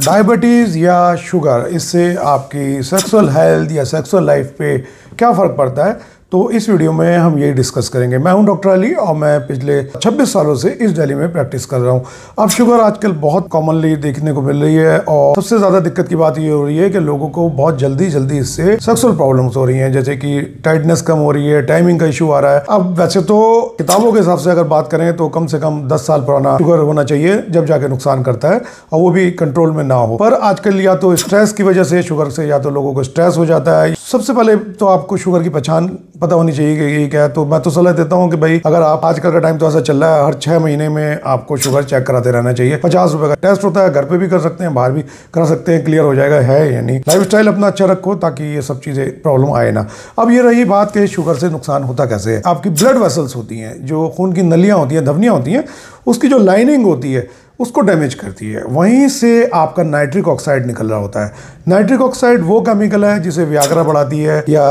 diabetes या sugar इससे आपकी सेक्सुअल हेल्थ या सेक्सुअल लाइफ पे क्या फ़र्क पड़ता है तो इस वीडियो में हम यही डिस्कस करेंगे मैं हूं डॉक्टर अली और मैं पिछले 26 सालों से इस दिल्ली में प्रैक्टिस कर रहा हूं अब शुगर आजकल बहुत कॉमनली देखने को मिल रही है और सबसे ज़्यादा दिक्कत की बात ये हो रही है कि लोगों को बहुत जल्दी जल्दी इससे सेक्सुअल प्रॉब्लम्स हो रही हैं जैसे कि टाइटनेस कम हो रही है टाइमिंग का इशू आ रहा है अब वैसे तो किताबों के हिसाब से अगर बात करें तो कम से कम दस साल पुराना शुगर होना चाहिए जब जाके नुकसान करता है और वो भी कंट्रोल में ना हो पर आजकल या तो स्ट्रेस की वजह से शुगर से या तो लोगों को स्ट्रेस हो जाता है सबसे पहले तो आपको शुगर की पहचान पता होनी चाहिए कि ये क्या है तो मैं तो सलाह देता हूँ कि भाई अगर आप आजकल का टाइम तो ऐसा चल रहा है हर छः महीने में आपको शुगर चेक कराते रहना चाहिए पचास रुपये का टेस्ट होता है घर पर भी कर सकते हैं बाहर भी करा सकते हैं क्लियर हो जाएगा है यानी लाइफ अपना अच्छा रखो ताकि ये सब चीज़ें प्रॉब्लम आए ना अब ये रही बात कि शुगर से नुकसान होता कैसे है आपकी ब्लड वेसल्स होती हैं जो खून की नलियाँ होती हैं धवनियाँ होती हैं उसकी जो लाइनिंग होती है उसको डैमेज करती है वहीं से आपका नाइट्रिक ऑक्साइड निकल रहा होता है नाइट्रिक ऑक्साइड वो केमिकल है जिसे व्याग्रा बढ़ाती है या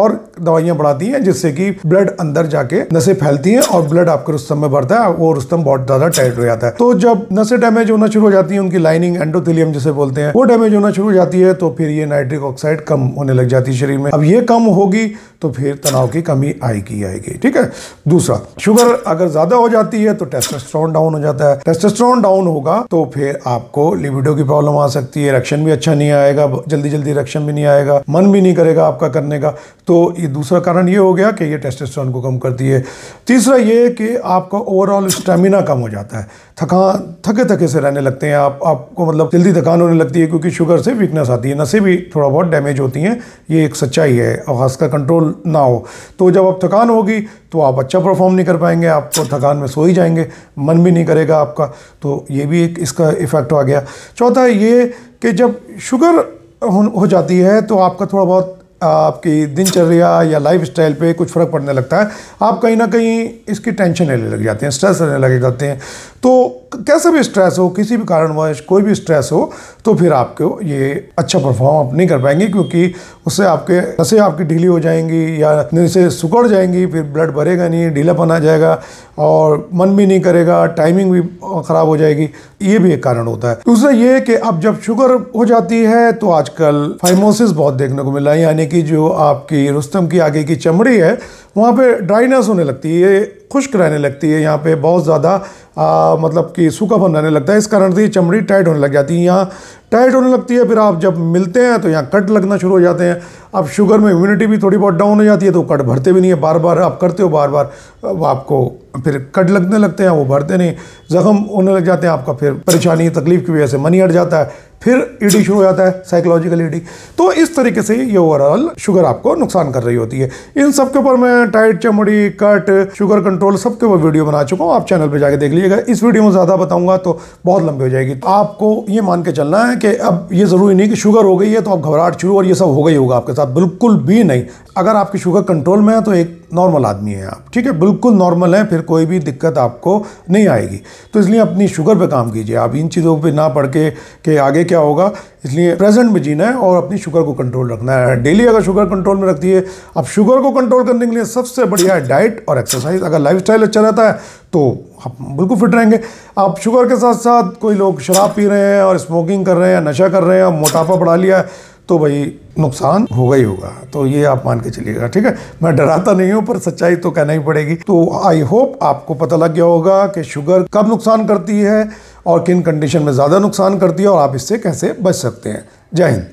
और दवाइयां बढ़ाती हैं जिससे कि ब्लड अंदर जाके नशे फैलती हैं और ब्लड आपके रुस्तम में भरता है वो रुस्तम बहुत ज़्यादा टाइट हो जाता है तो जब नशे डैमेज होना शुरू हो जाती है उनकी लाइनिंग एंडोथिलियम जिसे बोलते हैं वो डैमेज होना शुरू हो जाती है तो फिर ये नाइट्रिक ऑक्साइड कम होने लग जाती है शरीर में अब ये कम होगी तो फिर तनाव की कमी आएगी आएगी ठीक है दूसरा शुगर अगर ज़्यादा हो जाती है तो टेस्टोस्ट्रॉन डाउन हो जाता है टेस्टोस्ट्रॉन डाउन डाउन होगा तो फिर आपको लिबिडो की प्रॉब्लम आ सकती है रक्षण भी अच्छा नहीं आएगा जल्दी जल्दी रक्षण भी नहीं आएगा मन भी नहीं करेगा आपका करने का तो ये दूसरा कारण ये हो गया कि ये टेस्टोस्टेरोन को कम करती है तीसरा ये कि आपका ओवरऑल स्टेमिना कम हो जाता है थकान थके थके से रहने लगते हैं आप आपको मतलब जल्दी थकान होने लगती है क्योंकि शुगर से वीकनेस आती है नसें भी थोड़ा बहुत डैमेज होती हैं ये एक सच्चाई है और खासकर कंट्रोल ना हो तो जब आप थकान होगी तो आप अच्छा परफॉर्म नहीं कर पाएंगे आप तो थकान में सो ही जाएंगे मन भी नहीं करेगा आपका तो ये भी एक इसका इफ़ेक्ट आ गया चौथा ये कि जब शुगर हो जाती है तो आपका थोड़ा बहुत आपकी दिनचर्या या लाइफ स्टाइल पर कुछ फ़र्क पड़ने लगता है आप कहीं ना कहीं इसकी टेंशन लेने लग जाते हैं स्ट्रेस रहने लग जाते हैं तो कैसे भी स्ट्रेस हो किसी भी कारणवश कोई भी स्ट्रेस हो तो फिर आपको ये अच्छा परफॉर्म आप नहीं कर पाएंगे क्योंकि उससे आपके नशे आपकी ढीली हो जाएंगी या नशे सुकड़ जाएंगी फिर ब्लड भरेगा नहीं ढीलापन आ जाएगा और मन भी नहीं करेगा टाइमिंग भी ख़राब हो जाएगी ये भी एक कारण होता है दूसरा ये कि अब जब शुगर हो जाती है तो आजकल फाइमोसिस बहुत देखने को मिला है यानी कि जो आपकी रुस्तम की आगे की चमड़ी है वहाँ पर ड्राइनेस होने लगती है ये खुश्क रहने लगती है यहाँ पे बहुत ज़्यादा मतलब कि बन रहने लगता है इस कारण से ये चमड़ी टाइट होने लग जाती है यहाँ टाइट होने लगती है फिर आप जब मिलते हैं तो यहाँ कट लगना शुरू हो जाते हैं अब शुगर में इम्यूनिटी भी थोड़ी बहुत डाउन हो जाती है तो कट भरते भी नहीं है बार बार आप करते हो बार बार अब आपको फिर कट लगने लगते हैं वो भरते नहीं ज़ख्म होने लग जाते हैं आपका फिर परेशानी तकलीफ की वजह से मनी हट जाता है फिर ईडी शुरू हो जाता है साइकोलॉजिकल ईडी तो इस तरीके से ये ओवरऑल शुगर आपको नुकसान कर रही होती है इन सब के ऊपर मैं टाइट चमड़ी कट शुगर कंट्रोल सब के ऊपर वीडियो बना चुका हूँ आप चैनल पर जाके देख लीजिएगा इस वीडियो में ज़्यादा बताऊँगा तो बहुत लंबी हो जाएगी तो आपको ये मान के चलना है कि अब ये ज़रूरी नहीं कि शुगर हो गई है तो आप घबराहट शुरू और ये सब हो गई होगा आपके साथ बिल्कुल भी नहीं अगर आपकी शुगर कंट्रोल में है तो एक नॉर्मल आदमी हैं आप ठीक है बिल्कुल नॉर्मल हैं फिर कोई भी दिक्कत आपको नहीं आएगी तो इसलिए अपनी शुगर पे काम कीजिए आप इन चीज़ों पे ना पढ़ के कि आगे क्या होगा इसलिए प्रेजेंट में जीना है और अपनी शुगर को कंट्रोल रखना है डेली अगर शुगर कंट्रोल में रखती है आप शुगर को कंट्रोल करने के लिए सबसे बढ़िया है डाइट और एक्सरसाइज अगर लाइफ अच्छा रहता है तो आप बिल्कुल फिट रहेंगे आप शुगर के साथ साथ कोई लोग शराब पी रहे हैं और स्मोकिंग कर रहे हैं नशा कर रहे हैं मोटापा बढ़ा लिया है तो भाई नुकसान होगा ही होगा तो ये आप मान के चलिएगा ठीक है मैं डराता नहीं हूँ पर सच्चाई तो कहना ही पड़ेगी तो आई होप आपको पता लग गया होगा कि शुगर कब नुकसान करती है और किन कंडीशन में ज़्यादा नुकसान करती है और आप इससे कैसे बच सकते हैं जय हिंद